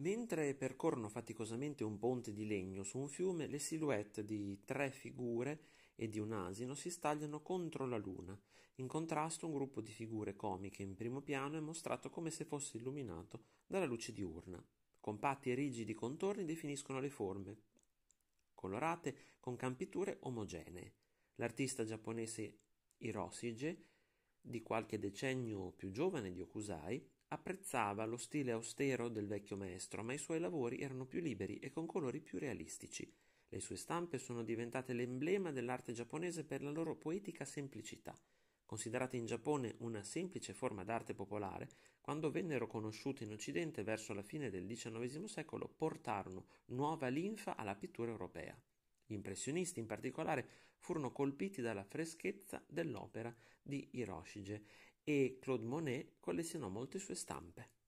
Mentre percorrono faticosamente un ponte di legno su un fiume, le silhouette di tre figure e di un asino si stagliano contro la luna. In contrasto, un gruppo di figure comiche in primo piano è mostrato come se fosse illuminato dalla luce diurna. Compatti e rigidi contorni definiscono le forme, colorate con campiture omogenee. L'artista giapponese Hiroshige, di qualche decennio più giovane di Okusai, Apprezzava lo stile austero del vecchio maestro, ma i suoi lavori erano più liberi e con colori più realistici. Le sue stampe sono diventate l'emblema dell'arte giapponese per la loro poetica semplicità. Considerate in Giappone una semplice forma d'arte popolare, quando vennero conosciute in Occidente verso la fine del XIX secolo portarono nuova linfa alla pittura europea. Gli impressionisti in particolare furono colpiti dalla freschezza dell'opera di Hiroshige e Claude Monet collezionò molte sue stampe.